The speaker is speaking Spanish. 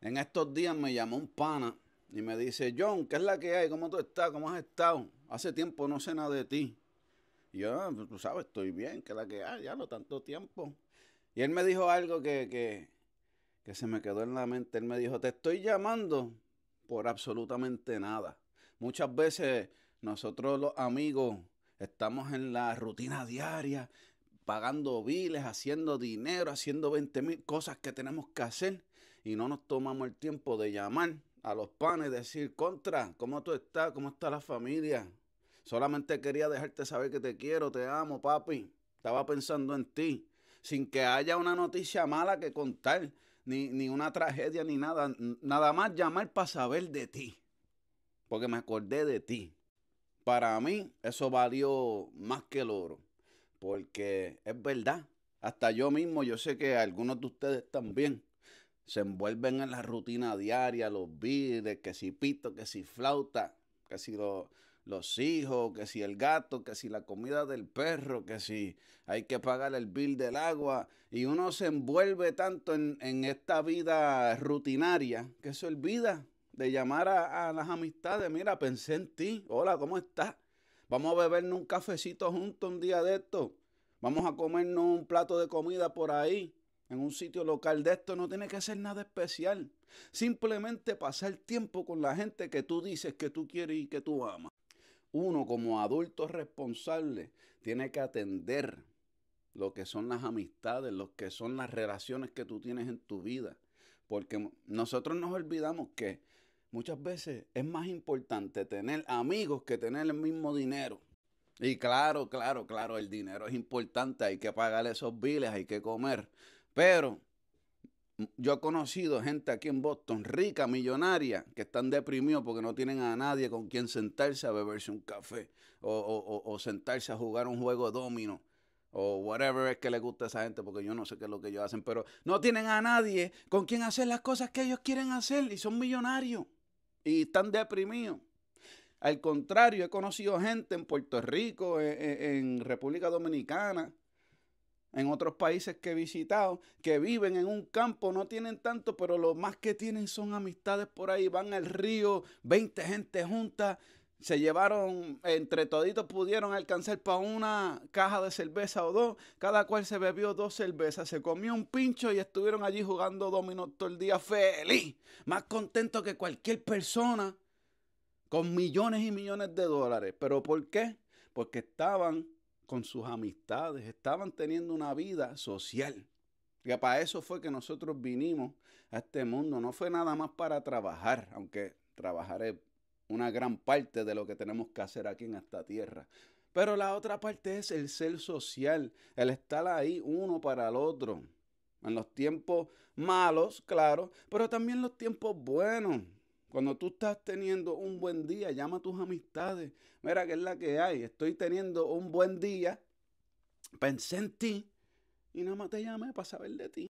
En estos días me llamó un pana y me dice, John, ¿qué es la que hay? ¿Cómo tú estás? ¿Cómo has estado? Hace tiempo no sé nada de ti. yo, ah, pues, tú sabes, estoy bien, ¿qué es la que hay? Ya no tanto tiempo. Y él me dijo algo que, que se me quedó en la mente. Él me dijo, te estoy llamando por absolutamente nada. Muchas veces nosotros los amigos estamos en la rutina diaria, pagando biles, haciendo dinero, haciendo 20 mil cosas que tenemos que hacer y no nos tomamos el tiempo de llamar a los panes, decir, contra, ¿cómo tú estás? ¿Cómo está la familia? Solamente quería dejarte saber que te quiero, te amo, papi. Estaba pensando en ti. Sin que haya una noticia mala que contar, ni, ni una tragedia, ni nada. Nada más llamar para saber de ti. Porque me acordé de ti. Para mí, eso valió más que el oro. Porque es verdad. Hasta yo mismo, yo sé que algunos de ustedes también se envuelven en la rutina diaria, los vides, que si pito, que si flauta, que si los hijos, que si el gato, que si la comida del perro, que si hay que pagar el bill del agua. Y uno se envuelve tanto en, esta vida rutinaria que se olvida de llamar a, a las amistades. Mira, pensé en ti. Hola, ¿cómo estás? Vamos a bebernos un cafecito juntos un día de esto. Vamos a comernos un plato de comida por ahí en un sitio local de esto no tiene que ser nada especial. Simplemente pasar tiempo con la gente que tú dices que tú quieres y que tú amas. Uno como adulto responsable tiene que atender lo que son las amistades, lo que son las relaciones que tú tienes en tu vida. Porque nosotros nos olvidamos que muchas veces es más importante tener amigos que tener el mismo dinero. Y claro, claro, claro, el dinero es importante, hay que pagar esos biles, hay que comer. Pero mm, yo he conocido gente aquí en Boston, rica, millonaria, que están deprimidos porque no tienen a nadie con quien sentarse a beberse un café o, sentarse a jugar un juego de domino o whatever es que le gusta a esa gente, porque yo no sé qué es lo que ellos hacen, pero no tienen a nadie con quien hacer las cosas que ellos quieren hacer y son millonarios y están deprimidos. Al contrario, he conocido gente en Puerto Rico, e, e, en República Dominicana, en otros países que he visitado, que viven en un campo, no tienen tanto, pero lo más que tienen son amistades por ahí, van al río, 20 gente junta, se llevaron, entre toditos pudieron alcanzar para una caja de cerveza o dos, cada cual se bebió dos cervezas, se comió un pincho y estuvieron allí jugando dominó todo el día feliz, más contento que cualquier persona, con millones y millones de dólares. ¿Pero por qué? Porque estaban con sus amistades, estaban teniendo una vida social. Y para eso fue que nosotros vinimos a este mundo, no fue nada más para trabajar, aunque trabajar es una gran parte de lo que tenemos que hacer aquí en esta tierra. Pero la otra parte es el ser social, el estar ahí uno para el otro. En los tiempos malos, claro, pero también los tiempos buenos. Cuando tú estás teniendo un buen día, llama a tus amistades. Mira, que es la que hay. Estoy teniendo un buen día. Pensé en ti y nada más te llamé para saber de ti.